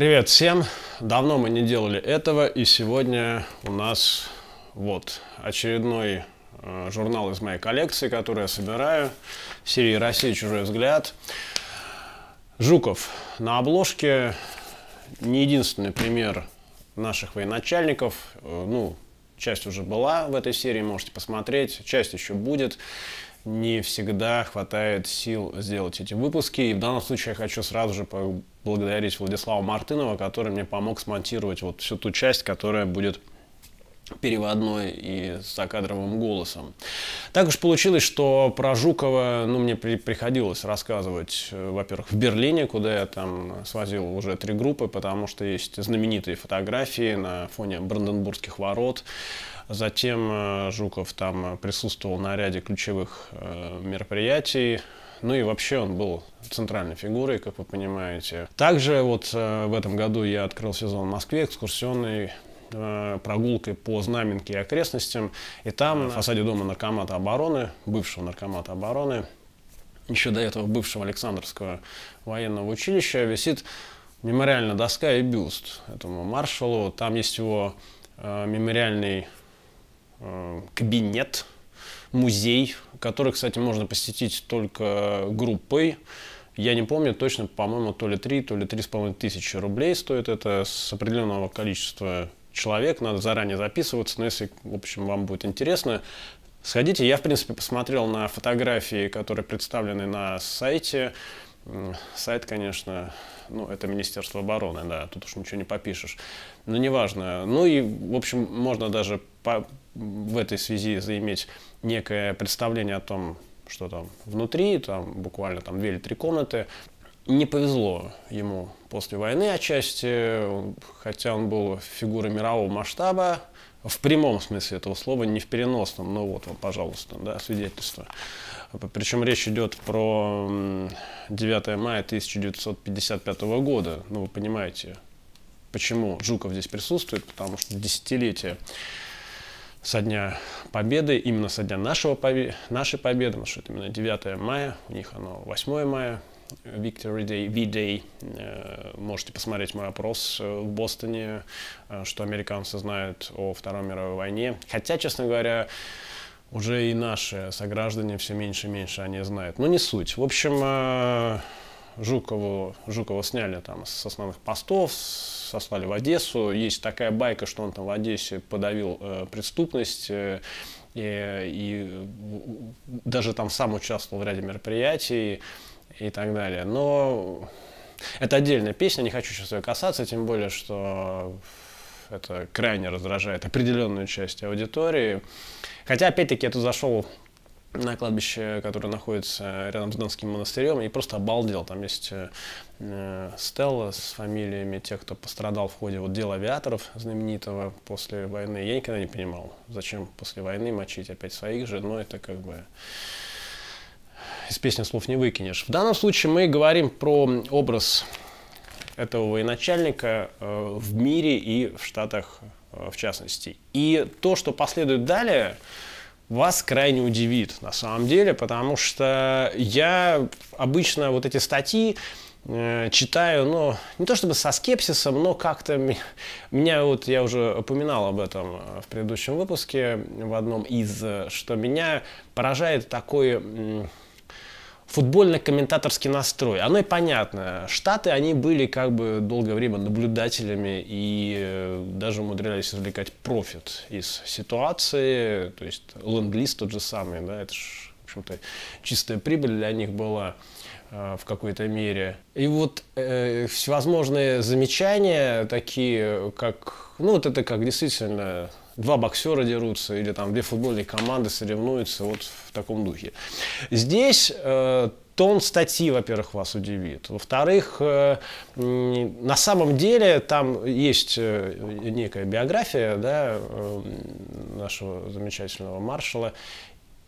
Привет всем! Давно мы не делали этого, и сегодня у нас вот очередной э, журнал из моей коллекции, который я собираю, серии «Россия. Чужой взгляд». Жуков. На обложке не единственный пример наших военачальников. Э, ну, часть уже была в этой серии, можете посмотреть, часть еще будет не всегда хватает сил сделать эти выпуски. И в данном случае я хочу сразу же поблагодарить Владислава Мартынова, который мне помог смонтировать вот всю ту часть, которая будет переводной и с закадровым голосом. Так уж получилось, что про Жукова ну, мне при приходилось рассказывать, э, во-первых, в Берлине, куда я там свозил уже три группы, потому что есть знаменитые фотографии на фоне Бранденбургских ворот, Затем э, Жуков там присутствовал на ряде ключевых э, мероприятий. Ну и вообще он был центральной фигурой, как вы понимаете. Также вот э, в этом году я открыл сезон в Москве экскурсионный прогулкой по Знаменке и окрестностям. И там, на фасаде дома наркомата обороны, бывшего наркомата обороны, еще до этого бывшего Александровского военного училища, висит мемориальная доска и бюст этому маршалу. Там есть его мемориальный Э, кабинет, музей, который, кстати, можно посетить только группой. Я не помню точно, по-моему, то ли 3, то ли 3,5 тысячи рублей стоит это с определенного количества человек. Надо заранее записываться, но если, в общем, вам будет интересно, сходите. Я, в принципе, посмотрел на фотографии, которые представлены на сайте. Сайт, конечно, ну, это Министерство обороны, да, тут уж ничего не попишешь. Но неважно. Ну и, в общем, можно даже по в этой связи заиметь некое представление о том, что там внутри, там буквально там две или три комнаты. Не повезло ему после войны отчасти, хотя он был фигурой мирового масштаба, в прямом смысле этого слова, не в переносном, но вот вам, пожалуйста, да, свидетельство. Причем речь идет про 9 мая 1955 года. Ну, вы понимаете, почему Жуков здесь присутствует, потому что десятилетие со дня Победы, именно со дня нашего, нашей Победы, потому что это именно 9 мая, у них оно 8 мая, Victory Day, V-Day. Э, можете посмотреть мой опрос э, в Бостоне, э, что американцы знают о Второй мировой войне. Хотя, честно говоря, уже и наши сограждане все меньше и меньше они знают. Но не суть. В общем, Жукову, Жукова сняли там с основных постов, сослали в Одессу. Есть такая байка, что он там в Одессе подавил э, преступность. Э, и, и даже там сам участвовал в ряде мероприятий и так далее. Но это отдельная песня, не хочу сейчас ее касаться, тем более, что это крайне раздражает определенную часть аудитории. Хотя, опять-таки, это зашел на кладбище, которое находится рядом с Донским монастырем, и просто обалдел. Там есть э, э стелла с фамилиями тех, кто пострадал в ходе вот дела авиаторов знаменитого после войны. Я никогда не понимал, зачем после войны мочить опять своих же, но это как бы из песни слов не выкинешь. В данном случае мы говорим про образ этого военачальника э, в мире и в Штатах э, в частности. И то, что последует далее, вас крайне удивит на самом деле, потому что я обычно вот эти статьи э, читаю, но ну, не то чтобы со скепсисом, но как-то меня вот, я уже упоминал об этом э, в предыдущем выпуске, в одном из, э, что меня поражает такой футбольно-комментаторский настрой. Оно и понятно. Штаты, они были как бы долгое время наблюдателями и э, даже умудрялись извлекать профит из ситуации. То есть ленд тот же самый, да, это же, в общем-то, чистая прибыль для них была э, в какой-то мере. И вот э, всевозможные замечания, такие как, ну вот это как действительно два боксера дерутся, или там две футбольные команды соревнуются вот в таком духе. Здесь э, тон статьи, во-первых, вас удивит. Во-вторых, э, на самом деле там есть э, некая биография да, э, нашего замечательного маршала.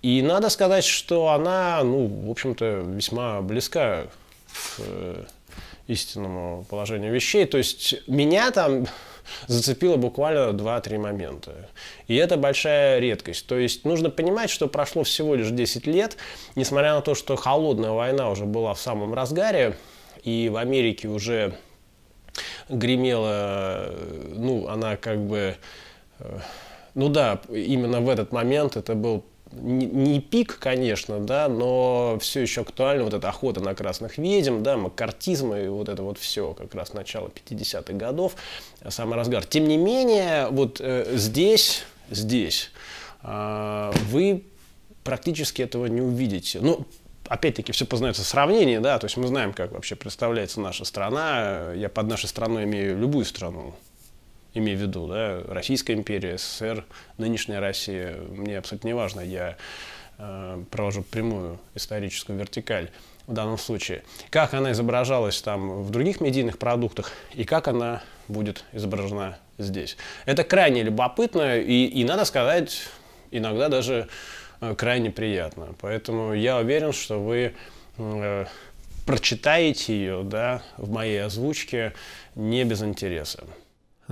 И надо сказать, что она, ну, в общем-то, весьма близка к э, истинному положению вещей. То есть меня там зацепило буквально 2-3 момента. И это большая редкость. То есть нужно понимать, что прошло всего лишь 10 лет, несмотря на то, что холодная война уже была в самом разгаре, и в Америке уже гремела, ну, она как бы... Э, ну да, именно в этот момент это был не, не пик, конечно, да, но все еще актуально вот эта охота на красных ведьм, да, маккартизм и вот это вот все, как раз начало 50-х годов, э, самый разгар. Тем не менее, вот э, здесь, здесь э, вы практически этого не увидите. Ну, опять-таки, все познается в сравнении, да, то есть мы знаем, как вообще представляется наша страна, я под нашей страной имею любую страну, имею в виду, да, Российская империя, СССР, нынешняя Россия, мне абсолютно не важно, я э, провожу прямую историческую вертикаль в данном случае. Как она изображалась там в других медийных продуктах и как она будет изображена здесь. Это крайне любопытно и, и надо сказать, иногда даже э, крайне приятно. Поэтому я уверен, что вы э, прочитаете ее да, в моей озвучке не без интереса.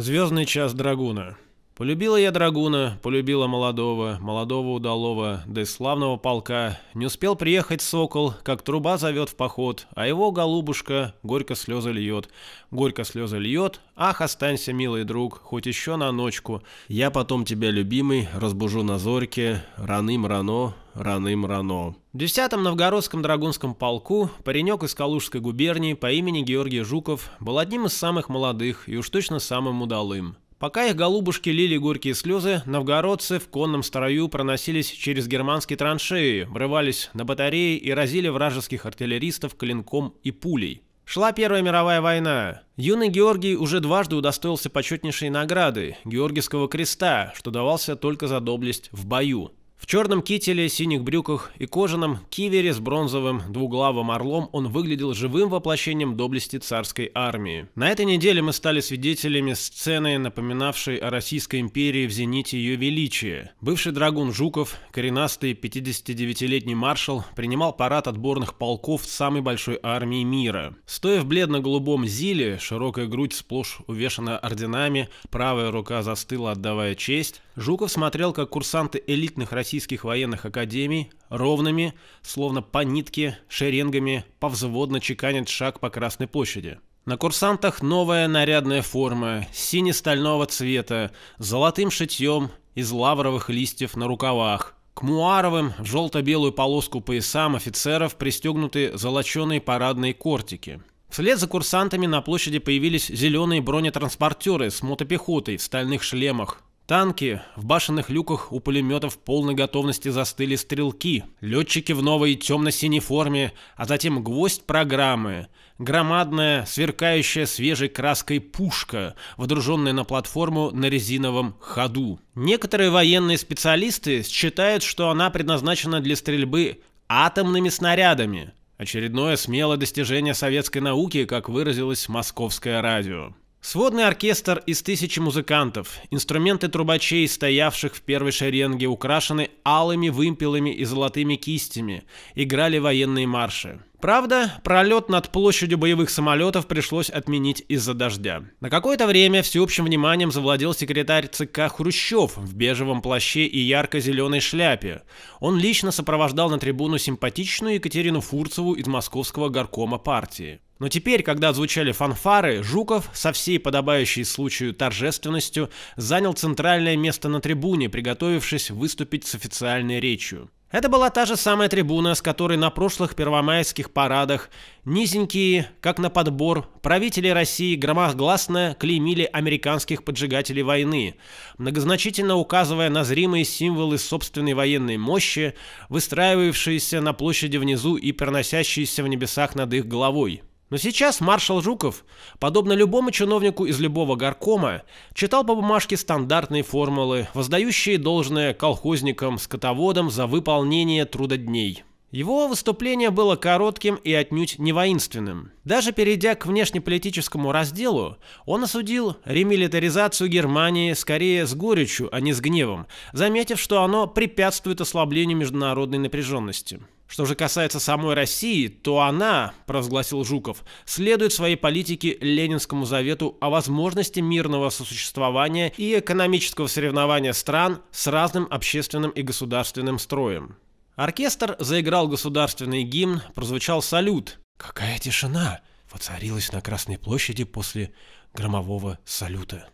Звездный час Драгуна. Полюбила я Драгуна, полюбила молодого, молодого удалого, да и славного полка. Не успел приехать сокол, как труба зовет в поход, а его голубушка горько слезы льет. Горько слезы льет, ах, останься, милый друг, хоть еще на ночку. Я потом тебя, любимый, разбужу на зорьке, раным рано, раным рано. В 10-м новгородском драгунском полку паренек из Калужской губернии по имени Георгий Жуков был одним из самых молодых и уж точно самым удалым. Пока их голубушки лили горькие слезы, новгородцы в конном строю проносились через германские траншеи, врывались на батареи и разили вражеских артиллеристов клинком и пулей. Шла Первая мировая война. Юный Георгий уже дважды удостоился почетнейшей награды – Георгиевского креста, что давался только за доблесть в бою. В черном кителе, синих брюках и кожаном кивере с бронзовым двуглавым орлом он выглядел живым воплощением доблести царской армии. На этой неделе мы стали свидетелями сцены, напоминавшей о Российской империи в зените ее величия. Бывший драгун Жуков, коренастый 59-летний маршал, принимал парад отборных полков самой большой армии мира. Стоя в бледно-голубом зиле, широкая грудь сплошь увешана орденами, правая рука застыла, отдавая честь, Жуков смотрел, как курсанты элитных российских военных академий ровными, словно по нитке, шеренгами повзводно чеканят шаг по Красной площади. На курсантах новая нарядная форма, сине-стального цвета, с золотым шитьем из лавровых листьев на рукавах. К муаровым в желто-белую полоску поясам офицеров пристегнуты золоченые парадные кортики. Вслед за курсантами на площади появились зеленые бронетранспортеры с мотопехотой в стальных шлемах, Танки, в башенных люках у пулеметов полной готовности застыли стрелки, летчики в новой темно-синей форме, а затем гвоздь программы, громадная, сверкающая свежей краской пушка, водруженная на платформу на резиновом ходу. Некоторые военные специалисты считают, что она предназначена для стрельбы атомными снарядами. Очередное смелое достижение советской науки, как выразилось московское радио. Сводный оркестр из тысячи музыкантов, инструменты трубачей, стоявших в первой шеренге, украшены алыми вымпелами и золотыми кистями, играли военные марши. Правда, пролет над площадью боевых самолетов пришлось отменить из-за дождя. На какое-то время всеобщим вниманием завладел секретарь ЦК Хрущев в бежевом плаще и ярко-зеленой шляпе. Он лично сопровождал на трибуну симпатичную Екатерину Фурцеву из московского горкома партии. Но теперь, когда звучали фанфары, Жуков со всей подобающей случаю торжественностью занял центральное место на трибуне, приготовившись выступить с официальной речью. Это была та же самая трибуна, с которой на прошлых первомайских парадах низенькие, как на подбор, правители России громогласно клеймили американских поджигателей войны, многозначительно указывая на зримые символы собственной военной мощи, выстраивавшиеся на площади внизу и проносящиеся в небесах над их головой. Но сейчас маршал Жуков, подобно любому чиновнику из любого горкома, читал по бумажке стандартные формулы, воздающие должное колхозникам, скотоводам за выполнение трудодней. Его выступление было коротким и отнюдь не воинственным. Даже перейдя к внешнеполитическому разделу, он осудил ремилитаризацию Германии скорее с горечью, а не с гневом, заметив, что оно препятствует ослаблению международной напряженности. Что же касается самой России, то она, провозгласил Жуков, следует своей политике Ленинскому завету о возможности мирного сосуществования и экономического соревнования стран с разным общественным и государственным строем. Оркестр заиграл государственный гимн, прозвучал салют. Какая тишина воцарилась на Красной площади после громового салюта.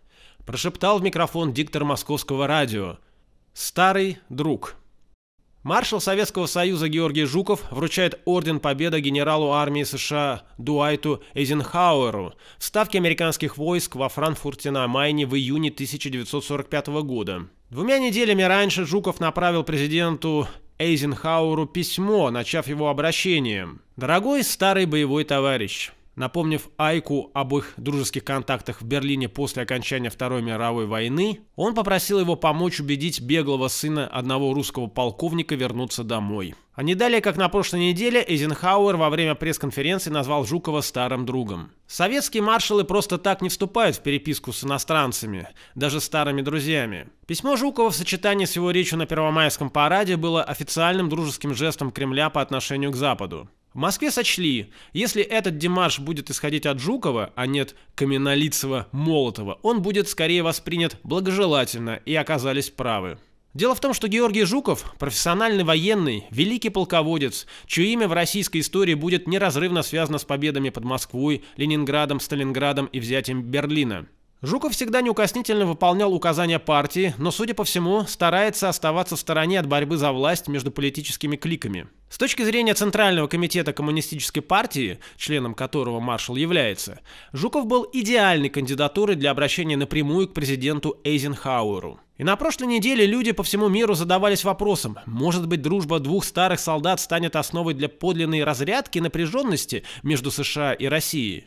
Прошептал в микрофон диктор московского радио. «Старый друг». Маршал Советского Союза Георгий Жуков вручает Орден Победы генералу армии США Дуайту Эйзенхауэру в ставке американских войск во Франкфурте на Майне в июне 1945 года. Двумя неделями раньше Жуков направил президенту Эйзенхауру письмо, начав его обращением. «Дорогой старый боевой товарищ, Напомнив Айку об их дружеских контактах в Берлине после окончания Второй мировой войны, он попросил его помочь убедить беглого сына одного русского полковника вернуться домой. А не далее, как на прошлой неделе, Эйзенхауэр во время пресс-конференции назвал Жукова старым другом. Советские маршалы просто так не вступают в переписку с иностранцами, даже старыми друзьями. Письмо Жукова в сочетании с его речью на Первомайском параде было официальным дружеским жестом Кремля по отношению к Западу. В Москве сочли, если этот Димаш будет исходить от Жукова, а нет Каменолицева Молотова, он будет скорее воспринят благожелательно и оказались правы. Дело в том, что Георгий Жуков – профессиональный военный, великий полководец, чье имя в российской истории будет неразрывно связано с победами под Москвой, Ленинградом, Сталинградом и взятием Берлина. Жуков всегда неукоснительно выполнял указания партии, но, судя по всему, старается оставаться в стороне от борьбы за власть между политическими кликами. С точки зрения Центрального комитета Коммунистической партии, членом которого маршал является, Жуков был идеальной кандидатурой для обращения напрямую к президенту Эйзенхауэру. И на прошлой неделе люди по всему миру задавались вопросом, может быть дружба двух старых солдат станет основой для подлинной разрядки напряженности между США и Россией?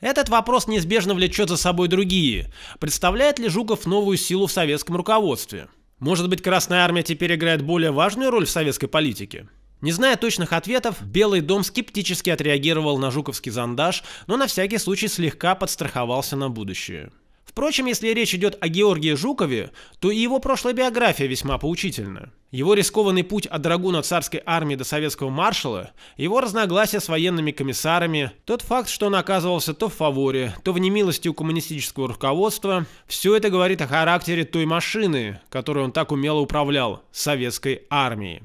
Этот вопрос неизбежно влечет за собой другие. Представляет ли Жуков новую силу в советском руководстве? Может быть, Красная Армия теперь играет более важную роль в советской политике? Не зная точных ответов, Белый дом скептически отреагировал на жуковский зондаж, но на всякий случай слегка подстраховался на будущее. Впрочем, если речь идет о Георгии Жукове, то и его прошлая биография весьма поучительна. Его рискованный путь от драгуна царской армии до советского маршала, его разногласия с военными комиссарами, тот факт, что он оказывался то в фаворе, то в немилости у коммунистического руководства, все это говорит о характере той машины, которую он так умело управлял, советской армии.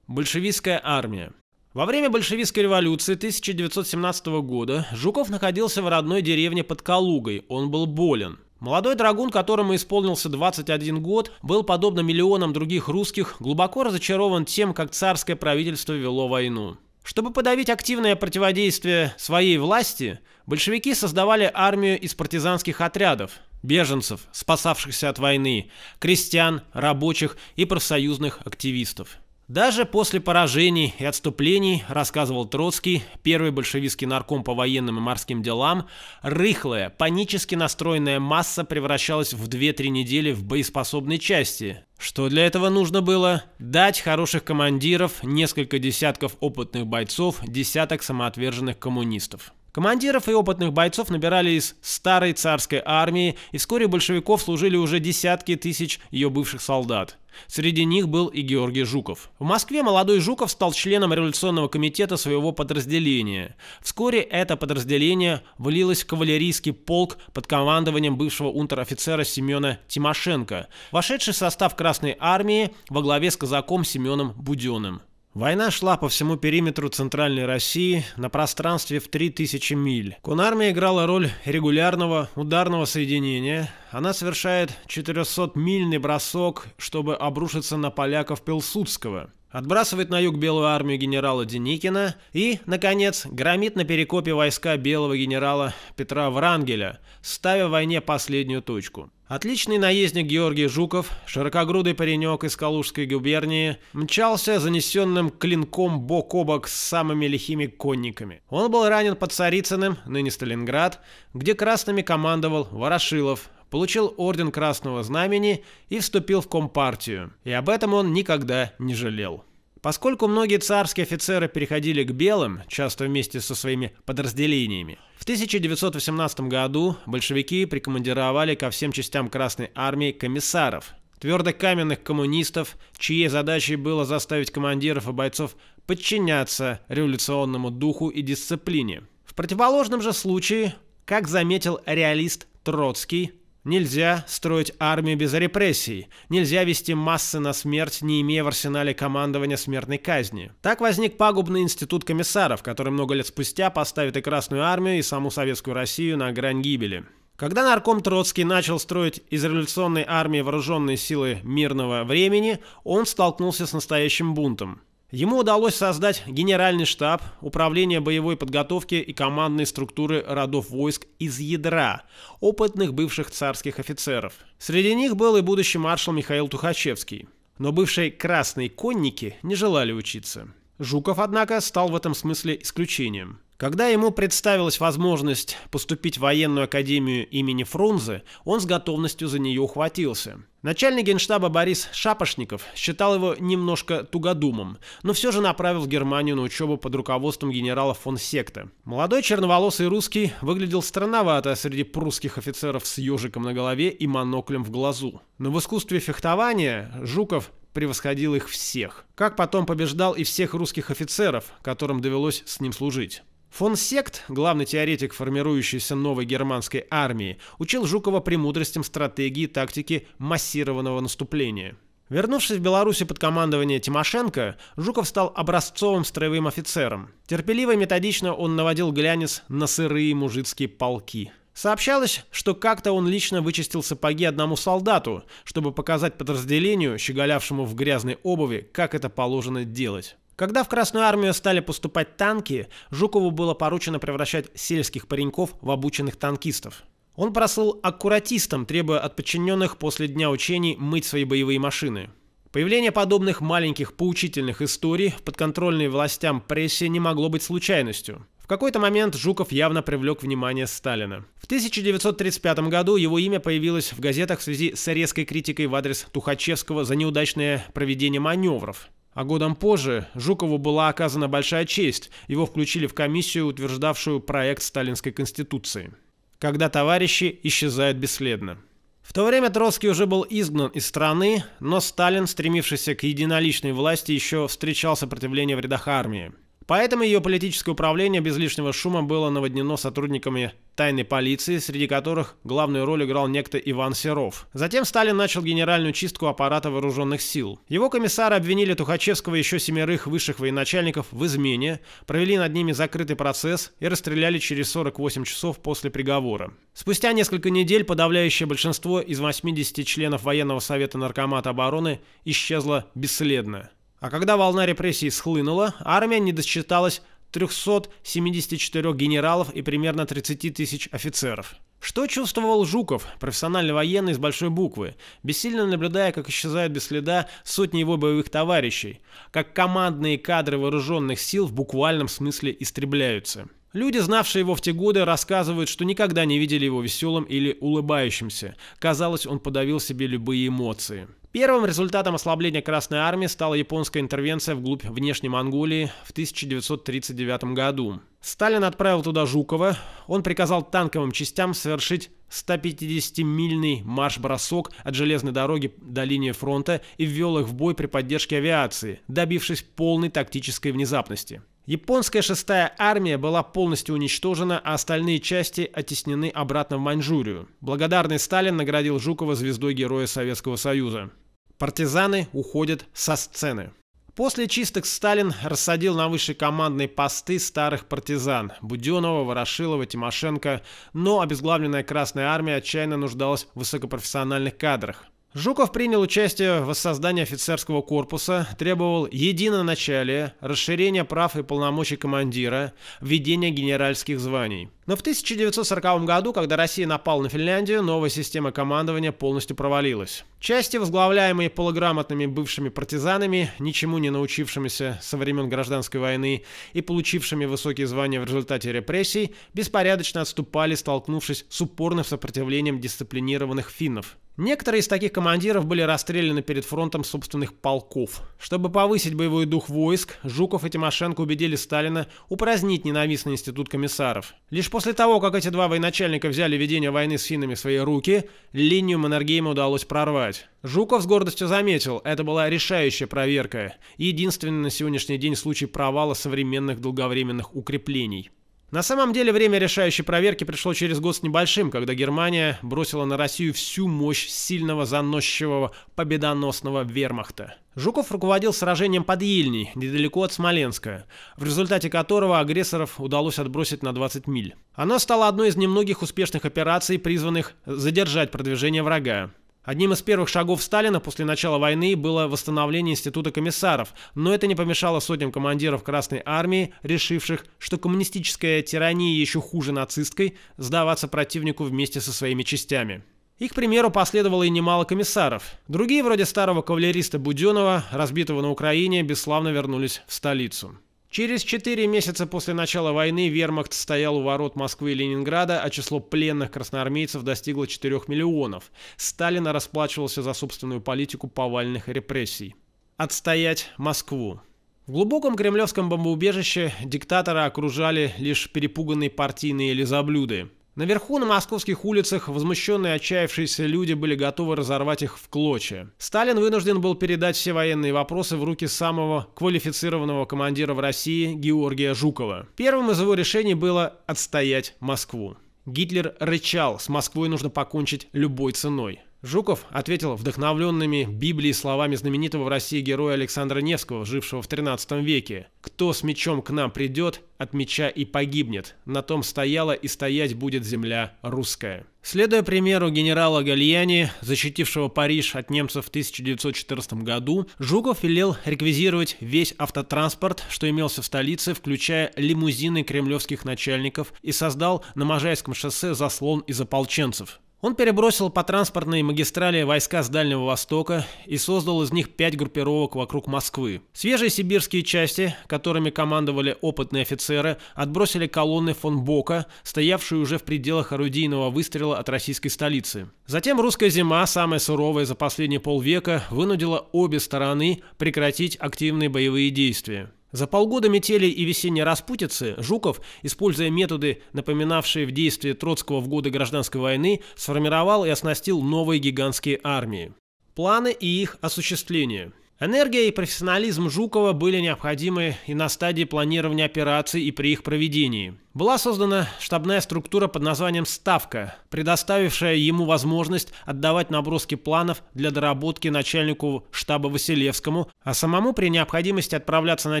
Большевистская армия. Во время большевистской революции 1917 года Жуков находился в родной деревне под Калугой, он был болен. Молодой драгун, которому исполнился 21 год, был, подобно миллионам других русских, глубоко разочарован тем, как царское правительство вело войну. Чтобы подавить активное противодействие своей власти, большевики создавали армию из партизанских отрядов, беженцев, спасавшихся от войны, крестьян, рабочих и профсоюзных активистов. Даже после поражений и отступлений, рассказывал Троцкий, первый большевистский нарком по военным и морским делам, рыхлая, панически настроенная масса превращалась в 2-3 недели в боеспособной части. Что для этого нужно было? Дать хороших командиров, несколько десятков опытных бойцов, десяток самоотверженных коммунистов. Командиров и опытных бойцов набирали из старой царской армии, и вскоре большевиков служили уже десятки тысяч ее бывших солдат. Среди них был и Георгий Жуков. В Москве молодой Жуков стал членом революционного комитета своего подразделения. Вскоре это подразделение влилось в кавалерийский полк под командованием бывшего унтер-офицера Семена Тимошенко, вошедший в состав Красной армии во главе с казаком Семеном Буденным. Война шла по всему периметру Центральной России на пространстве в 3000 миль. Кунармия играла роль регулярного ударного соединения. Она совершает 400-мильный бросок, чтобы обрушиться на поляков Пилсудского. Отбрасывает на юг Белую армию генерала Деникина и, наконец, громит на перекопе войска белого генерала Петра Врангеля, ставя войне последнюю точку. Отличный наездник Георгий Жуков, широкогрудый паренек из Калужской губернии, мчался занесенным клинком бок о бок с самыми лихими конниками. Он был ранен под Царицыным, ныне Сталинград, где красными командовал Ворошилов, получил орден Красного Знамени и вступил в Компартию. И об этом он никогда не жалел. Поскольку многие царские офицеры переходили к белым, часто вместе со своими подразделениями, в 1918 году большевики прикомандировали ко всем частям Красной Армии комиссаров, твердокаменных коммунистов, чьей задачей было заставить командиров и бойцов подчиняться революционному духу и дисциплине. В противоположном же случае, как заметил реалист Троцкий, Нельзя строить армию без репрессий. Нельзя вести массы на смерть, не имея в арсенале командования смертной казни. Так возник пагубный институт комиссаров, который много лет спустя поставит и Красную армию, и саму Советскую Россию на грань гибели. Когда нарком Троцкий начал строить из революционной армии вооруженные силы мирного времени, он столкнулся с настоящим бунтом. Ему удалось создать Генеральный штаб, Управление боевой подготовки и командные структуры родов войск из ядра, опытных бывших царских офицеров. Среди них был и будущий маршал Михаил Тухачевский. Но бывшие «красные конники» не желали учиться. Жуков, однако, стал в этом смысле исключением. Когда ему представилась возможность поступить в военную академию имени Фрунзе, он с готовностью за нее ухватился. Начальник генштаба Борис Шапошников считал его немножко тугодумом, но все же направил в Германию на учебу под руководством генерала фон Секта. Молодой черноволосый русский выглядел странновато среди прусских офицеров с ежиком на голове и моноклем в глазу. Но в искусстве фехтования Жуков превосходил их всех. Как потом побеждал и всех русских офицеров, которым довелось с ним служить. Фон Сект, главный теоретик формирующейся новой германской армии, учил Жукова премудростям стратегии и тактики массированного наступления. Вернувшись в Беларусь под командование Тимошенко, Жуков стал образцовым строевым офицером. Терпеливо и методично он наводил глянец на сырые мужицкие полки. Сообщалось, что как-то он лично вычистил сапоги одному солдату, чтобы показать подразделению, щеголявшему в грязной обуви, как это положено делать. Когда в Красную армию стали поступать танки, Жукову было поручено превращать сельских пареньков в обученных танкистов. Он прослыл аккуратистом, требуя от подчиненных после дня учений мыть свои боевые машины. Появление подобных маленьких поучительных историй в подконтрольной властям прессе не могло быть случайностью. В какой-то момент Жуков явно привлек внимание Сталина. В 1935 году его имя появилось в газетах в связи с резкой критикой в адрес Тухачевского за неудачное проведение маневров. А годом позже Жукову была оказана большая честь, его включили в комиссию, утверждавшую проект Сталинской Конституции. Когда товарищи исчезают бесследно. В то время Троцкий уже был изгнан из страны, но Сталин, стремившийся к единоличной власти, еще встречал сопротивление в рядах армии. Поэтому ее политическое управление без лишнего шума было наводнено сотрудниками тайной полиции, среди которых главную роль играл некто Иван Серов. Затем Сталин начал генеральную чистку аппарата вооруженных сил. Его комиссары обвинили Тухачевского и еще семерых высших военачальников в измене, провели над ними закрытый процесс и расстреляли через 48 часов после приговора. Спустя несколько недель подавляющее большинство из 80 членов военного совета Наркомата обороны исчезло бесследно. А когда волна репрессий схлынула, армия не досчиталась 374 генералов и примерно 30 тысяч офицеров. Что чувствовал Жуков, профессиональный военный с большой буквы, бессильно наблюдая, как исчезают без следа сотни его боевых товарищей, как командные кадры вооруженных сил в буквальном смысле истребляются. Люди, знавшие его в те годы, рассказывают, что никогда не видели его веселым или улыбающимся. Казалось, он подавил себе любые эмоции. Первым результатом ослабления Красной Армии стала японская интервенция вглубь внешней Монголии в 1939 году. Сталин отправил туда Жукова. Он приказал танковым частям совершить 150-мильный марш-бросок от железной дороги до линии фронта и ввел их в бой при поддержке авиации, добившись полной тактической внезапности. Японская шестая армия была полностью уничтожена, а остальные части оттеснены обратно в Маньчжурию. Благодарный Сталин наградил Жукова звездой Героя Советского Союза. Партизаны уходят со сцены. После чисток Сталин рассадил на высшие командные посты старых партизан – Буденова, Ворошилова, Тимошенко, но обезглавленная Красная Армия отчаянно нуждалась в высокопрофессиональных кадрах – Жуков принял участие в воссоздании офицерского корпуса, требовал единоначалия, расширения прав и полномочий командира, введения генеральских званий. Но в 1940 году, когда Россия напала на Финляндию, новая система командования полностью провалилась. Части, возглавляемые полуграмотными бывшими партизанами, ничему не научившимися со времен гражданской войны и получившими высокие звания в результате репрессий, беспорядочно отступали, столкнувшись с упорным сопротивлением дисциплинированных финнов. Некоторые из таких командиров были расстреляны перед фронтом собственных полков. Чтобы повысить боевой дух войск, Жуков и Тимошенко убедили Сталина упразднить ненавистный институт комиссаров. Лишь после того, как эти два военачальника взяли ведение войны с финнами в свои руки, линию Маннергейма удалось прорвать. Жуков с гордостью заметил, это была решающая проверка и единственный на сегодняшний день случай провала современных долговременных укреплений. На самом деле время решающей проверки пришло через год с небольшим, когда Германия бросила на Россию всю мощь сильного, заносчивого, победоносного вермахта. Жуков руководил сражением под Ельней, недалеко от Смоленска, в результате которого агрессоров удалось отбросить на 20 миль. Оно стало одной из немногих успешных операций, призванных задержать продвижение врага. Одним из первых шагов Сталина после начала войны было восстановление Института комиссаров, но это не помешало сотням командиров Красной Армии, решивших, что коммунистическая тирания еще хуже нацистской, сдаваться противнику вместе со своими частями. Их примеру, последовало и немало комиссаров. Другие, вроде старого кавалериста Буденова, разбитого на Украине, бесславно вернулись в столицу. Через четыре месяца после начала войны вермахт стоял у ворот Москвы и Ленинграда, а число пленных красноармейцев достигло 4 миллионов. Сталин расплачивался за собственную политику повальных репрессий. Отстоять Москву. В глубоком кремлевском бомбоубежище диктатора окружали лишь перепуганные партийные лизоблюды. Наверху на московских улицах возмущенные отчаявшиеся люди были готовы разорвать их в клочья. Сталин вынужден был передать все военные вопросы в руки самого квалифицированного командира в России Георгия Жукова. Первым из его решений было отстоять Москву. Гитлер рычал, с Москвой нужно покончить любой ценой. Жуков ответил вдохновленными Библией словами знаменитого в России героя Александра Невского, жившего в XIII веке. «Кто с мечом к нам придет, от меча и погибнет. На том стояла и стоять будет земля русская». Следуя примеру генерала Гальяни, защитившего Париж от немцев в 1914 году, Жуков велел реквизировать весь автотранспорт, что имелся в столице, включая лимузины кремлевских начальников, и создал на Можайском шоссе заслон из ополченцев. Он перебросил по транспортной магистрали войска с Дальнего Востока и создал из них пять группировок вокруг Москвы. Свежие сибирские части, которыми командовали опытные офицеры, отбросили колонны фон Бока, стоявшие уже в пределах орудийного выстрела от российской столицы. Затем русская зима, самая суровая за последние полвека, вынудила обе стороны прекратить активные боевые действия. За полгода метели и весенней распутицы Жуков, используя методы, напоминавшие в действии Троцкого в годы гражданской войны, сформировал и оснастил новые гигантские армии. Планы и их осуществление. Энергия и профессионализм Жукова были необходимы и на стадии планирования операций и при их проведении – была создана штабная структура под названием «Ставка», предоставившая ему возможность отдавать наброски планов для доработки начальнику штаба Василевскому, а самому при необходимости отправляться на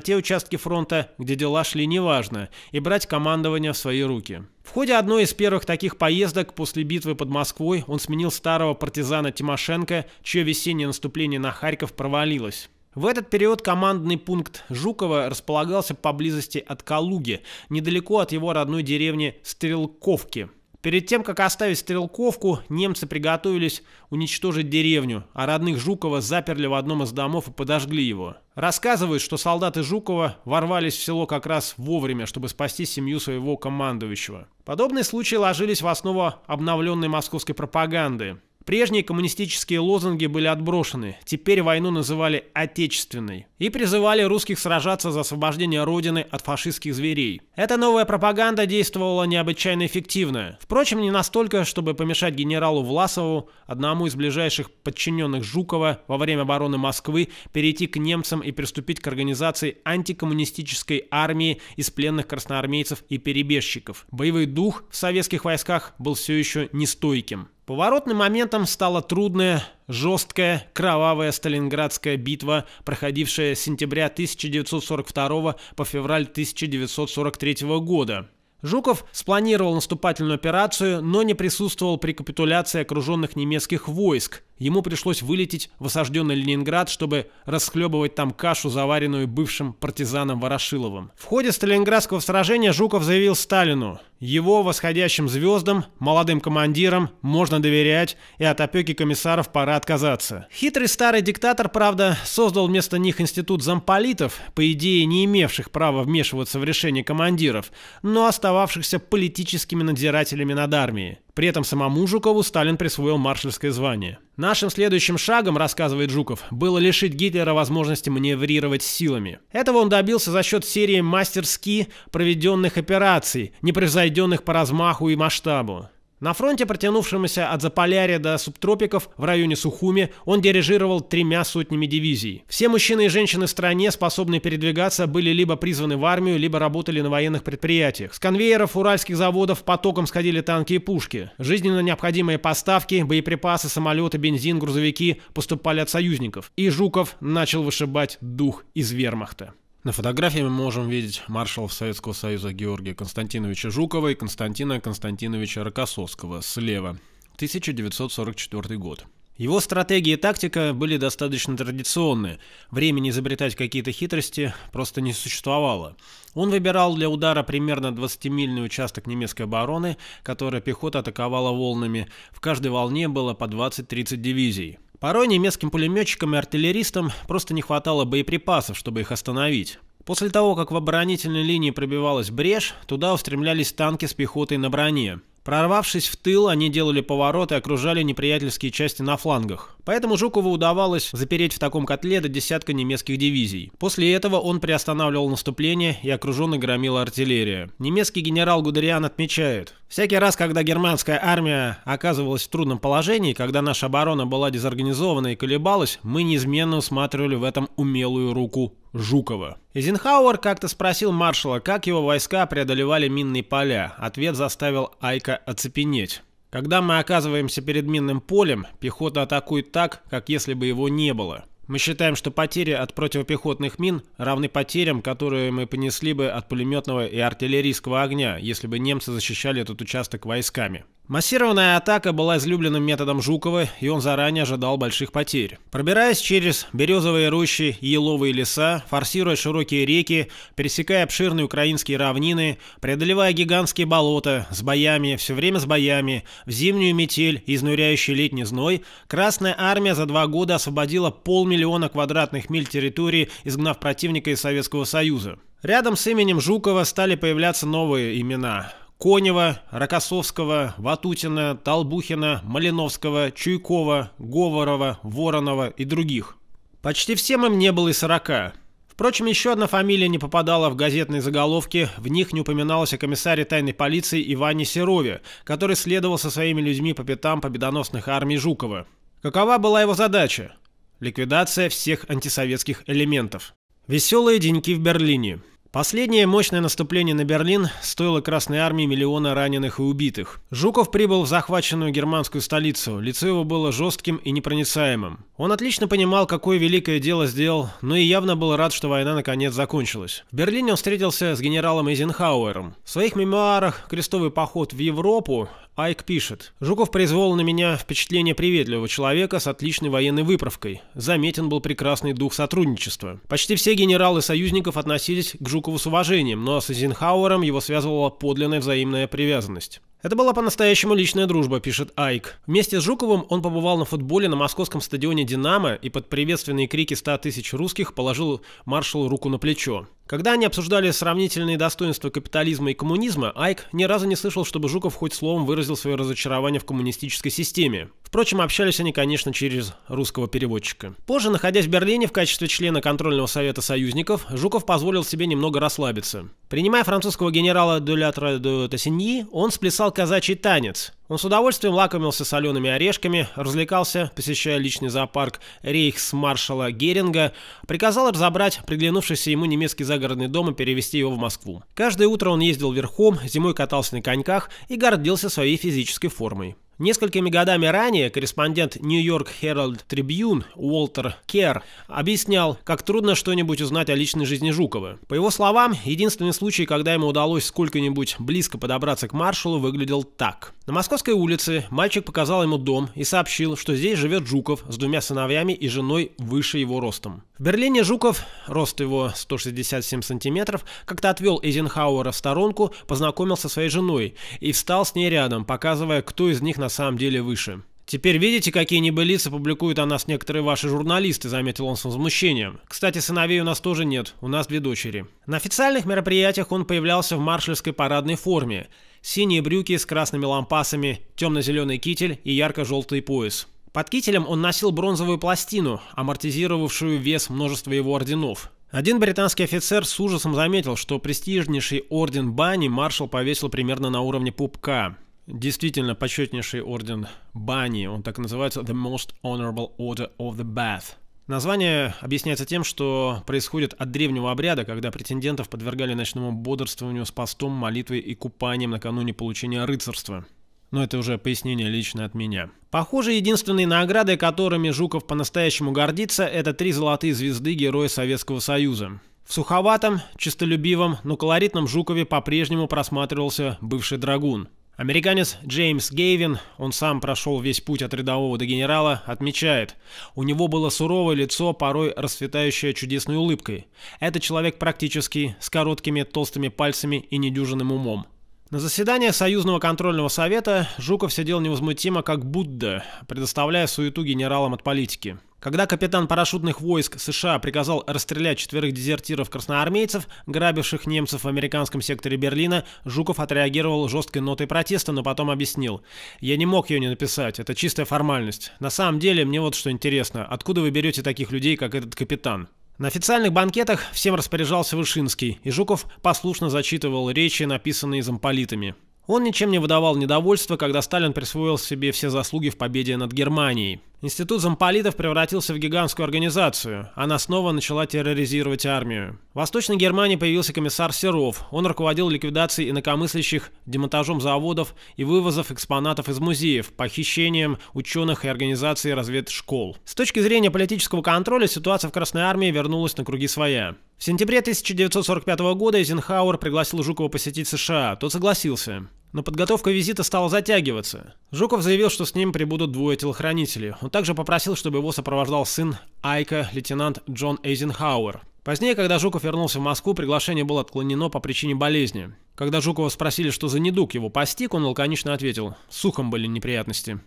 те участки фронта, где дела шли неважно, и брать командование в свои руки. В ходе одной из первых таких поездок после битвы под Москвой он сменил старого партизана Тимошенко, чье весеннее наступление на Харьков провалилось. В этот период командный пункт Жукова располагался поблизости от Калуги, недалеко от его родной деревни Стрелковки. Перед тем, как оставить Стрелковку, немцы приготовились уничтожить деревню, а родных Жукова заперли в одном из домов и подожгли его. Рассказывают, что солдаты Жукова ворвались в село как раз вовремя, чтобы спасти семью своего командующего. Подобные случаи ложились в основу обновленной московской пропаганды. Прежние коммунистические лозунги были отброшены, теперь войну называли «отечественной» и призывали русских сражаться за освобождение Родины от фашистских зверей. Эта новая пропаганда действовала необычайно эффективно, впрочем, не настолько, чтобы помешать генералу Власову, одному из ближайших подчиненных Жукова во время обороны Москвы, перейти к немцам и приступить к организации антикоммунистической армии из пленных красноармейцев и перебежчиков. Боевой дух в советских войсках был все еще нестойким. Поворотным моментом стала трудная, жесткая, кровавая Сталинградская битва, проходившая с сентября 1942 по февраль 1943 года. Жуков спланировал наступательную операцию, но не присутствовал при капитуляции окруженных немецких войск ему пришлось вылететь в осажденный Ленинград, чтобы расхлебывать там кашу, заваренную бывшим партизаном Ворошиловым. В ходе Сталинградского сражения Жуков заявил Сталину, его восходящим звездам, молодым командирам можно доверять, и от опеки комиссаров пора отказаться. Хитрый старый диктатор, правда, создал вместо них институт замполитов, по идее не имевших права вмешиваться в решение командиров, но остававшихся политическими надзирателями над армией. При этом самому Жукову Сталин присвоил маршальское звание. Нашим следующим шагом, рассказывает Жуков, было лишить Гитлера возможности маневрировать силами. Этого он добился за счет серии мастерски проведенных операций, непревзойденных по размаху и масштабу. На фронте, протянувшемся от Заполярья до субтропиков в районе Сухуми, он дирижировал тремя сотнями дивизий. Все мужчины и женщины в стране, способные передвигаться, были либо призваны в армию, либо работали на военных предприятиях. С конвейеров уральских заводов потоком сходили танки и пушки. Жизненно необходимые поставки, боеприпасы, самолеты, бензин, грузовики поступали от союзников. И Жуков начал вышибать дух из вермахта. На фотографии мы можем видеть маршалов Советского Союза Георгия Константиновича Жукова и Константина Константиновича Рокоссовского слева, 1944 год. Его стратегия и тактика были достаточно традиционны. Времени изобретать какие-то хитрости просто не существовало. Он выбирал для удара примерно 20-мильный участок немецкой обороны, который пехота атаковала волнами. В каждой волне было по 20-30 дивизий. Порой немецким пулеметчикам и артиллеристам просто не хватало боеприпасов, чтобы их остановить. После того, как в оборонительной линии пробивалась брешь, туда устремлялись танки с пехотой на броне. Прорвавшись в тыл, они делали поворот и окружали неприятельские части на флангах. Поэтому Жукову удавалось запереть в таком котле до десятка немецких дивизий. После этого он приостанавливал наступление и окруженно громила артиллерия. Немецкий генерал Гудериан отмечает, «Всякий раз, когда германская армия оказывалась в трудном положении, когда наша оборона была дезорганизована и колебалась, мы неизменно усматривали в этом умелую руку Жукова. Эйзенхауэр как-то спросил маршала, как его войска преодолевали минные поля. Ответ заставил Айка оружие, оцепенеть. Когда мы оказываемся перед минным полем, пехота атакует так, как если бы его не было. Мы считаем, что потери от противопехотных мин равны потерям, которые мы понесли бы от пулеметного и артиллерийского огня, если бы немцы защищали этот участок войсками. Массированная атака была излюбленным методом Жукова, и он заранее ожидал больших потерь. Пробираясь через березовые рощи и еловые леса, форсируя широкие реки, пересекая обширные украинские равнины, преодолевая гигантские болота с боями, все время с боями, в зимнюю метель и изнуряющий летний зной, Красная Армия за два года освободила полмиллиона квадратных миль территории, изгнав противника из Советского Союза. Рядом с именем Жукова стали появляться новые имена – Конева, Рокоссовского, Ватутина, Толбухина, Малиновского, Чуйкова, Говорова, Воронова и других. Почти всем им не было и сорока. Впрочем, еще одна фамилия не попадала в газетные заголовки, в них не упоминалось о комиссаре тайной полиции Иване Серове, который следовал со своими людьми по пятам победоносных армий Жукова. Какова была его задача? Ликвидация всех антисоветских элементов. Веселые деньки в Берлине. Последнее мощное наступление на Берлин стоило Красной Армии миллиона раненых и убитых. Жуков прибыл в захваченную германскую столицу, лицо его было жестким и непроницаемым. Он отлично понимал, какое великое дело сделал, но и явно был рад, что война наконец закончилась. В Берлине он встретился с генералом Эйзенхауэром. В своих мемуарах «Крестовый поход в Европу» Айк пишет. «Жуков произвел на меня впечатление приветливого человека с отличной военной выправкой. Заметен был прекрасный дух сотрудничества. Почти все генералы союзников относились к Жукову с уважением, но с Эйзенхауэром его связывала подлинная взаимная привязанность. Это была по-настоящему личная дружба, пишет Айк. Вместе с Жуковым он побывал на футболе на московском стадионе «Динамо» и под приветственные крики 100 тысяч русских положил маршалу руку на плечо. Когда они обсуждали сравнительные достоинства капитализма и коммунизма, Айк ни разу не слышал, чтобы Жуков хоть словом выразил свое разочарование в коммунистической системе. Впрочем, общались они, конечно, через русского переводчика. Позже, находясь в Берлине в качестве члена контрольного совета союзников, Жуков позволил себе немного расслабиться. Принимая французского генерала Дулятра де Тассиньи, он сплясал казачий танец. Он с удовольствием лакомился солеными орешками, развлекался, посещая личный зоопарк рейхсмаршала Геринга, приказал разобрать приглянувшийся ему немецкий загородный дом и перевести его в Москву. Каждое утро он ездил верхом, зимой катался на коньках и гордился своей физической формой. Несколькими годами ранее корреспондент New York Herald Tribune Уолтер Кер объяснял, как трудно что-нибудь узнать о личной жизни Жукова. По его словам, единственный случай, когда ему удалось сколько-нибудь близко подобраться к маршалу, выглядел так. На Московской улице мальчик показал ему дом и сообщил, что здесь живет Жуков с двумя сыновьями и женой выше его ростом. В Берлине Жуков, рост его 167 сантиметров, как-то отвел Эйзенхауэра в сторонку, познакомился со своей женой и встал с ней рядом, показывая, кто из них на самом деле выше. «Теперь видите, какие небылицы публикуют о нас некоторые ваши журналисты», — заметил он с возмущением. «Кстати, сыновей у нас тоже нет, у нас две дочери». На официальных мероприятиях он появлялся в маршальской парадной форме. Синие брюки с красными лампасами, темно-зеленый китель и ярко-желтый пояс. Под кителем он носил бронзовую пластину, амортизировавшую вес множества его орденов. Один британский офицер с ужасом заметил, что престижнейший орден Бани маршал повесил примерно на уровне пупка. Действительно, почетнейший орден Бани, он так называется «The Most Honorable Order of the Bath». Название объясняется тем, что происходит от древнего обряда, когда претендентов подвергали ночному бодрствованию с постом, молитвой и купанием накануне получения рыцарства. Но это уже пояснение лично от меня. Похоже, единственные награды, которыми Жуков по-настоящему гордится, это три золотые звезды Героя Советского Союза. В суховатом, честолюбивом, но колоритном Жукове по-прежнему просматривался бывший драгун. Американец Джеймс Гейвин, он сам прошел весь путь от рядового до генерала, отмечает, у него было суровое лицо, порой расцветающее чудесной улыбкой. Это человек практически, с короткими толстыми пальцами и недюжинным умом. На заседании Союзного контрольного совета Жуков сидел невозмутимо как Будда, предоставляя суету генералам от политики. Когда капитан парашютных войск США приказал расстрелять четверых дезертиров-красноармейцев, грабивших немцев в американском секторе Берлина, Жуков отреагировал жесткой нотой протеста, но потом объяснил. «Я не мог ее не написать, это чистая формальность. На самом деле, мне вот что интересно, откуда вы берете таких людей, как этот капитан?» На официальных банкетах всем распоряжался Вышинский, и Жуков послушно зачитывал речи, написанные замполитами. Он ничем не выдавал недовольства, когда Сталин присвоил себе все заслуги в победе над Германией. Институт замполитов превратился в гигантскую организацию. Она снова начала терроризировать армию. В Восточной Германии появился комиссар Серов. Он руководил ликвидацией инакомыслящих, демонтажом заводов и вывозов экспонатов из музеев, похищением ученых и организацией разведшкол. С точки зрения политического контроля ситуация в Красной Армии вернулась на круги своя. В сентябре 1945 года Эйзенхауэр пригласил Жукова посетить США. Тот согласился. Но подготовка визита стала затягиваться. Жуков заявил, что с ним прибудут двое телохранителей. Он также попросил, чтобы его сопровождал сын Айка, лейтенант Джон Эйзенхауэр. Позднее, когда Жуков вернулся в Москву, приглашение было отклонено по причине болезни. Когда Жукова спросили, что за недуг его постиг, он лаконично ответил «сухом были неприятности».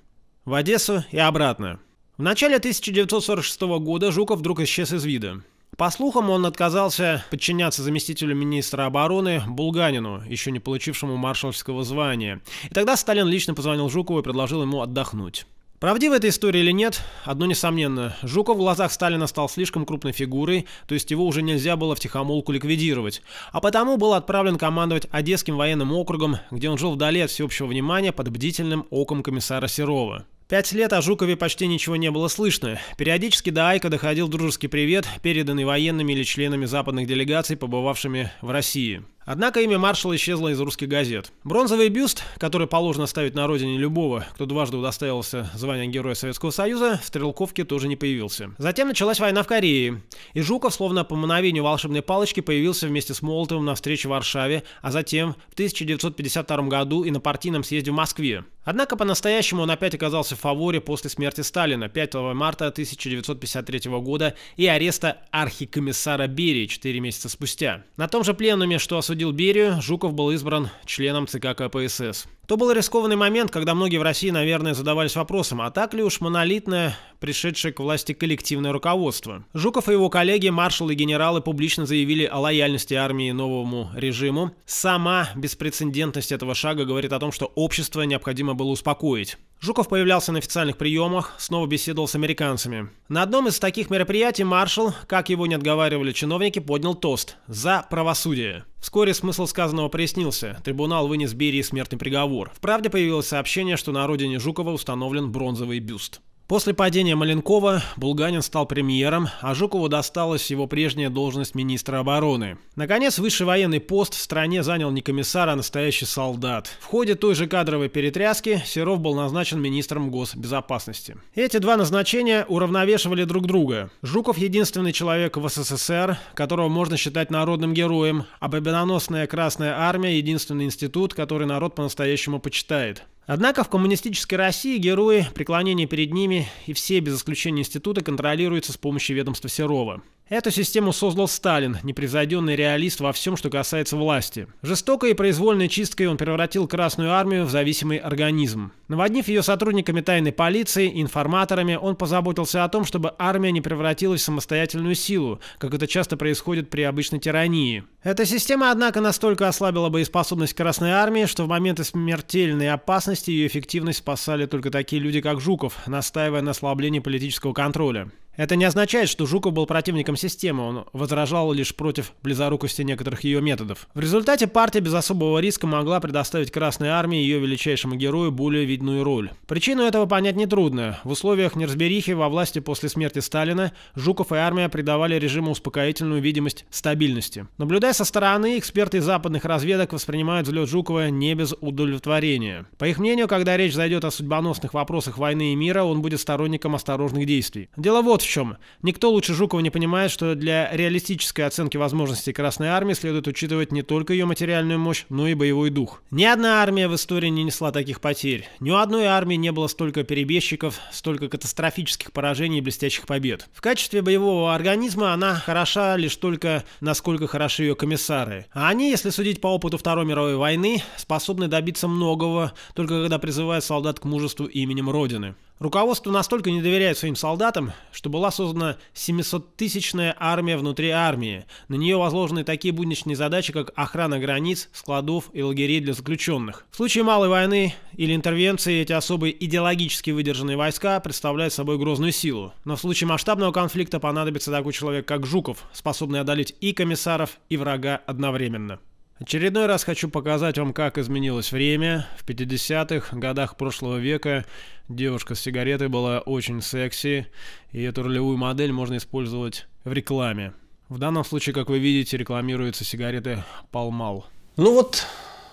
В Одессу и обратно. В начале 1946 года Жуков вдруг исчез из вида. По слухам, он отказался подчиняться заместителю министра обороны Булганину, еще не получившему маршалского звания. И тогда Сталин лично позвонил Жукову и предложил ему отдохнуть. Правдива эта история или нет, одно несомненно. Жуков в глазах Сталина стал слишком крупной фигурой, то есть его уже нельзя было в тихомолку ликвидировать. А потому был отправлен командовать Одесским военным округом, где он жил вдали от всеобщего внимания под бдительным оком комиссара Серова. Пять лет о Жукове почти ничего не было слышно. Периодически до Айка доходил дружеский привет, переданный военными или членами западных делегаций, побывавшими в России. Однако имя маршала исчезло из русских газет. Бронзовый бюст, который положено ставить на родине любого, кто дважды удостоился звания Героя Советского Союза, в Стрелковке тоже не появился. Затем началась война в Корее, и Жуков, словно по мановению волшебной палочки, появился вместе с Молотовым на встрече в Варшаве, а затем в 1952 году и на партийном съезде в Москве. Однако по-настоящему он опять оказался в фаворе после смерти Сталина 5 марта 1953 года и ареста архикомиссара Берии 4 месяца спустя. На том же пленуме, что осудил осудил Берию, Жуков был избран членом ЦК КПСС. То был рискованный момент, когда многие в России, наверное, задавались вопросом, а так ли уж монолитное, пришедшее к власти коллективное руководство. Жуков и его коллеги, маршалы и генералы публично заявили о лояльности армии новому режиму. Сама беспрецедентность этого шага говорит о том, что общество необходимо было успокоить. Жуков появлялся на официальных приемах, снова беседовал с американцами. На одном из таких мероприятий маршал, как его не отговаривали чиновники, поднял тост «За правосудие». Вскоре смысл сказанного прояснился. Трибунал вынес Берии смертный приговор разговор. В «Правде» появилось сообщение, что на родине Жукова установлен бронзовый бюст. После падения Маленкова Булганин стал премьером, а Жукову досталась его прежняя должность министра обороны. Наконец, высший военный пост в стране занял не комиссар, а настоящий солдат. В ходе той же кадровой перетряски Серов был назначен министром госбезопасности. Эти два назначения уравновешивали друг друга. Жуков – единственный человек в СССР, которого можно считать народным героем, а победоносная Красная Армия – единственный институт, который народ по-настоящему почитает. Однако в коммунистической России герои, преклонение перед ними и все без исключения институты контролируются с помощью ведомства Серова – Эту систему создал Сталин, непревзойденный реалист во всем, что касается власти. Жестокой и произвольной чисткой он превратил Красную Армию в зависимый организм. Наводнив ее сотрудниками тайной полиции и информаторами, он позаботился о том, чтобы армия не превратилась в самостоятельную силу, как это часто происходит при обычной тирании. Эта система, однако, настолько ослабила боеспособность Красной Армии, что в моменты смертельной опасности ее эффективность спасали только такие люди, как Жуков, настаивая на ослаблении политического контроля. Это не означает, что Жуков был противником системы, он возражал лишь против близорукости некоторых ее методов. В результате партия без особого риска могла предоставить Красной Армии и ее величайшему герою более видную роль. Причину этого понять нетрудно. В условиях неразберихи во власти после смерти Сталина Жуков и армия придавали режиму успокоительную видимость стабильности. Наблюдая со стороны, эксперты западных разведок воспринимают взлет Жукова не без удовлетворения. По их мнению, когда речь зайдет о судьбоносных вопросах войны и мира, он будет сторонником осторожных действий. Дело вот в чем. Никто лучше Жукова не понимает, что для реалистической оценки возможностей Красной Армии следует учитывать не только ее материальную мощь, но и боевой дух. Ни одна армия в истории не несла таких потерь. Ни у одной армии не было столько перебежчиков, столько катастрофических поражений и блестящих побед. В качестве боевого организма она хороша лишь только, насколько хороши ее комиссары. А они, если судить по опыту Второй мировой войны, способны добиться многого, только когда призывают солдат к мужеству именем Родины. Руководство настолько не доверяет своим солдатам, что была создана 700-тысячная армия внутри армии. На нее возложены такие будничные задачи, как охрана границ, складов и лагерей для заключенных. В случае малой войны или интервенции эти особые идеологически выдержанные войска представляют собой грозную силу. Но в случае масштабного конфликта понадобится такой человек, как Жуков, способный одолеть и комиссаров, и врага одновременно. Очередной раз хочу показать вам, как изменилось время. В 50-х годах прошлого века девушка с сигаретой была очень секси, и эту ролевую модель можно использовать в рекламе. В данном случае, как вы видите, рекламируются сигареты Палмал. Ну вот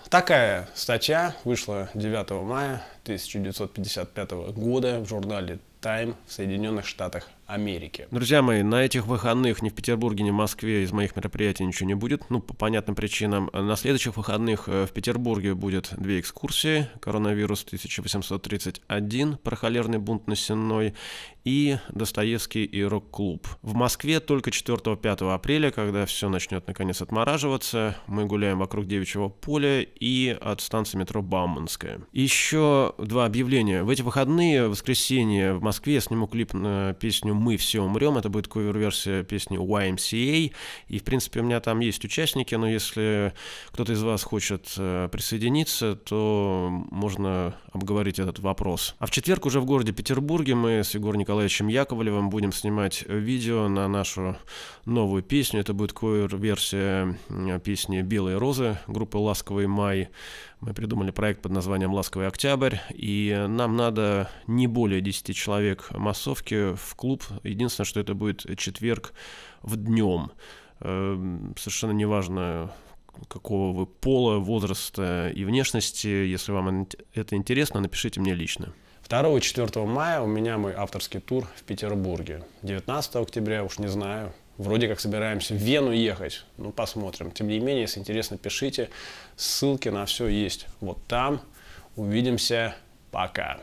такая статья вышла 9 мая 1955 года в журнале Time в Соединенных Штатах Америки. Друзья мои, на этих выходных ни в Петербурге, ни в Москве из моих мероприятий ничего не будет, ну, по понятным причинам. На следующих выходных э, в Петербурге будет две экскурсии. Коронавирус 1831, про холерный бунт на Сенной и Достоевский и рок-клуб. В Москве только 4-5 апреля, когда все начнет наконец отмораживаться, мы гуляем вокруг Девичьего поля и от станции метро Бауманская. Еще два объявления. В эти выходные, в воскресенье, в Москве я сниму клип на песню мы все умрем. Это будет кавер-версия песни YMCA. И, в принципе, у меня там есть участники, но если кто-то из вас хочет э, присоединиться, то можно обговорить этот вопрос. А в четверг уже в городе Петербурге мы с Егором Николаевичем Яковлевым будем снимать видео на нашу новую песню. Это будет кавер-версия песни «Белые розы» группы «Ласковый май». Мы придумали проект под названием «Ласковый октябрь», и нам надо не более 10 человек массовки в клуб. Единственное, что это будет четверг в днем. Э, совершенно неважно, какого вы пола, возраста и внешности. Если вам это интересно, напишите мне лично. 2-4 мая у меня мой авторский тур в Петербурге. 19 октября, уж не знаю, Вроде как собираемся в Вену ехать. Ну, посмотрим. Тем не менее, если интересно, пишите. Ссылки на все есть. Вот там. Увидимся. Пока.